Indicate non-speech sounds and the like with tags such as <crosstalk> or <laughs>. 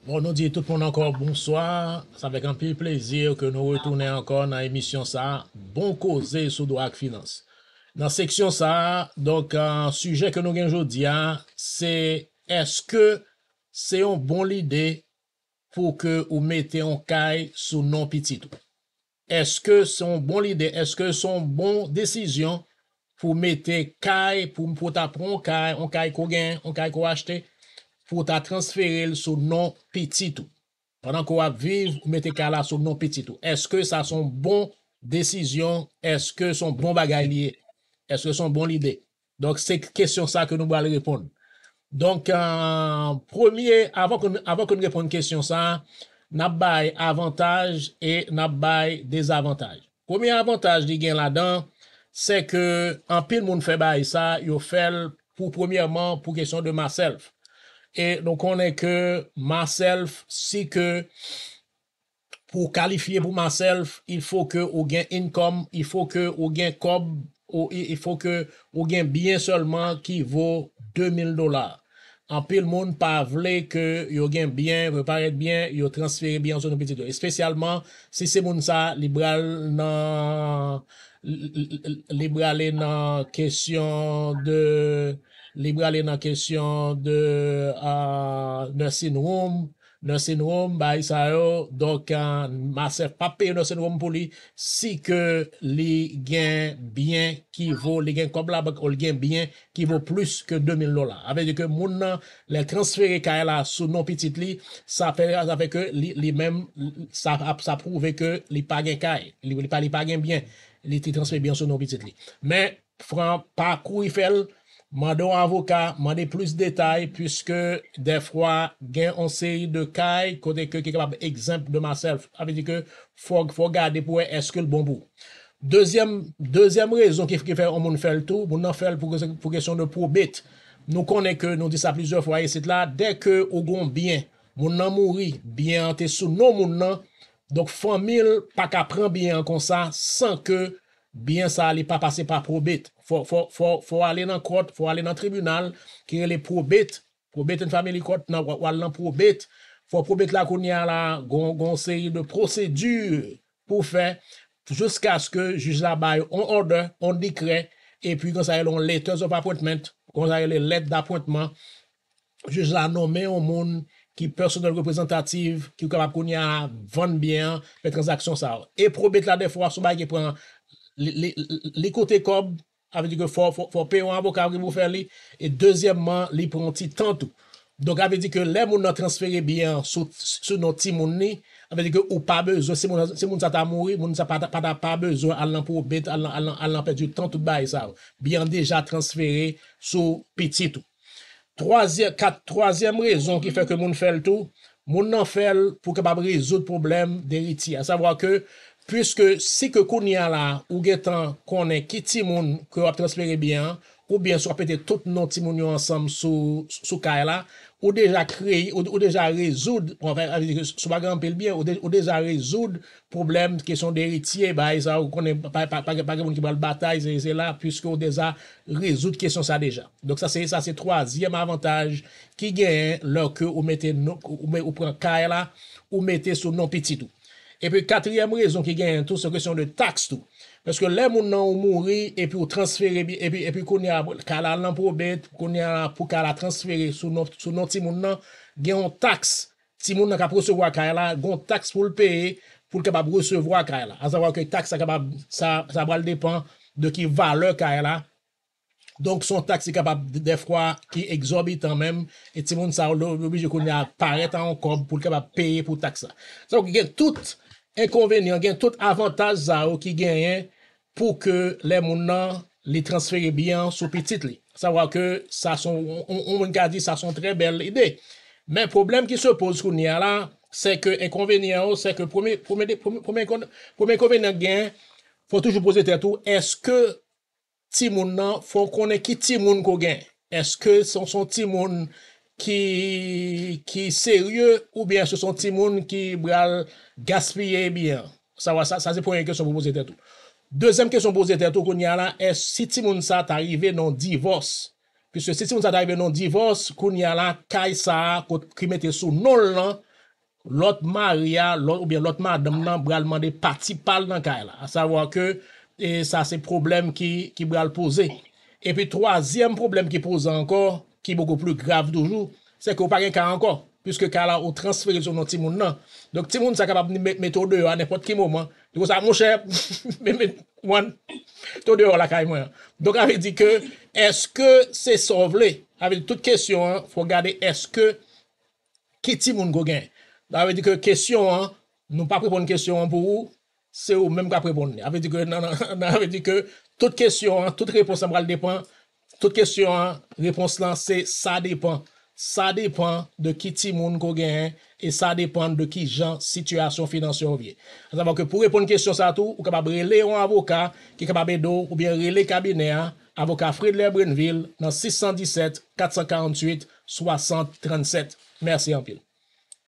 Bon nou di tout moun ankor bonsoir, sa vek an pil plezir ke nou retoune ankor nan emisyon sa, bon koze sou do ak finans. Nan seksyon sa, donk an suje ke nou genjou di a, se eske se yon bon lide pou ke ou mette yon kay sou non pititou. Eske se yon bon lide, eske se yon bon desisyon pou mette kay, pou m pou ta proun kay, yon kay ko gen, yon kay ko achete, pou ta transfere l sou non pititou. Pendan kou ap viv, ou mette kala sou non pititou. Eske sa son bon desisyon, eske son bon bagay liye, eske son bon lide. Donk se kèsyon sa ke nou wale repond. Donk premier, avan kon repond kèsyon sa, nap bay avantage, e nap bay dezavantage. Premier avantage di gen la dan, se ke an pil moun fe bay sa, yo fel pou premierman, pou kèsyon de maself. E nou konen ke ma self, si ke pou kalifiye pou ma self, il fò ke ou gen income, il fò ke ou gen bien seulement ki vò 2000 dolar. Anpil moun pa vle ke yo gen bien, reparet bien, yo transfere bien sou nou petit dolar. Espesyalman, si se moun sa li brale nan kesyon de... li brale nan kesyon de nonsenoum, nonsenoum, ba isa yo, dok an maser pape nonsenoum pou li, si ke li gen bien ki vo, li gen kobla bak ou li gen bien ki vo plus ke 2000 lola. Avede ke moun nan, le transfere kaye la sou nou pitit li, sa prouve ke li pa gen kaye, li pa gen bien, li ti transfere bien sou nou pitit li. Men, fran, pa kou ifel, Man de ou avoka, man de plus detay, pwiske defwa gen an seri de kay, kote ke keklab eksemple de maself, avi di ke fwog fwogade pou e eske l bon bou. Dezyem rezon ki fwe ou moun fel tou, moun nan fel pou kesyon de pou bit, nou kone ke nou disa plizor fwa e sit la, deke ou gon bien, moun nan mouri, bien an tesou, non moun nan, dok fwa mil pak apren bien kon sa, san ke... Bien sa li pa pase pa probet. Fo ale nan kote, fo ale nan tribunal, kere li probet, probet en family kote nan probet, fo probet la koun ya la, gonseri de prosedur pou fe, jouska aske juj la baye on order, on dikret, e pi gonsayel on letters of appointment, gonsayel le let d'appointment, juj la nome o moun ki personel reprezentatif ki w kapap koun ya la, vande bien, pe transaksyon sa. E probet la defwa sou baye ki pren li kote kob, ave di ke fo peyon avokabri pou fe li, e dezyemman li pronti tantou. Donk ave di ke le moun nan transferi biyan sou nou ti moun ni, ave di ke ou pa bezo, se moun sa ta mouri, moun sa pata pa bezo, al nan pou bit, al nan peti, tantou bay sa, biyan deja transferi sou piti tou. Troasyem rezon ki fe ke moun fel tou, moun nan fel pou kebabri zout problem de riti, a savwa ke puisque si ke konya la ou getan konen ki timoun kwa ap transpere bien, ou bien so apete tout non timoun yo ansam sou kaya la, ou deja krey, ou deja rezoud, ou deja rezoud problem kesyon deritiye, e ou konen parkepoun ki bal bata, puisque ou deja rezoud kesyon sa deja. Donc sa se troasyem avantaj ki gen, lor ke ou prek kaya la, ou mete sou non pititou. E pi kateryem rezon ki gen tout se kresyon de taks tou. Peske le moun nan ou mouri e pi ou transfere bi, e pi konye a kalal nan pou bet, konye a pou kalal transfere sou nou ti moun nan, gen yon taks, ti moun nan ka presevwa kalala, gen yon taks pou l'peye, pou l'kebab presevwa kalala. A zavwa ki taks sa kabab, sa bral depan de ki vale kalala, donk son taks e kabab defwa ki exorbitan men, e ti moun nan sa ou l'obijou konye a pareta an kom, pou l'kebab peye pou taksa. San pou ki gen tout, Enkonvenyen gen tout avantaj za ou ki genyen pou ke le moun nan li transfere biyan sou pitit li. Savwa ke sa son, ou moun ka di sa son tre bel ide. Men problem ki se pose kou niya la, se ke enkonvenyen ou, se ke pou men enkonvenyen gen, fwa toujou pose tetou, eske ti moun nan fwa konen ki ti moun ko gen? Eske son ti moun... ki serye oubyen se son timoun ki bral gaspye biyan. Sa wak sa, sa se pwoyen kesyon pou boze tetou. Dezem kesyon pou boze tetou koun ya la, es si timoun sa tarive nan divos. Pis se si timoun sa tarive nan divos, koun ya la, kay sa, kout krimete sou nol lan, lot ma ria, oubyen lot ma adem nan bral mande pati pal nan kay la. A sa wak ke, sa se problem ki bral pose. Epi troaziyem problem ki pose ankor, ki beaucoup plus grave doujou, se ke ou pa gen ka anko, puisque ka la ou transfere sur nou Timoun nan. Donk Timoun sa kapab ni meto deyo an, nepot ki mouman. Diko sa mouche, meto deyo an la kay mouman. Donk avè di ke, eske se sovle, avè di tout kèsyon, fwo gade eske, ki Timoun go gen. Donk avè di ke kèsyon an, nou pa pripon kèsyon an pou ou, se ou menm ka pripon. Avè di ke, non, non, non, <laughs> avè di ke, tout kèsyon an, tout reponsan bral depan, Tout kestyon an, repons lan se, sa depan. Sa depan de ki ti moun kogueyen e sa depan de ki jan situasyon finansyon vye. An zavan ke pou repon kestyon sa tou, ou kapab reley an avokat ki kapab edo ou bie reley kabine a avokat Fred Lebronville nan 617-448-6737. Mersi an pil.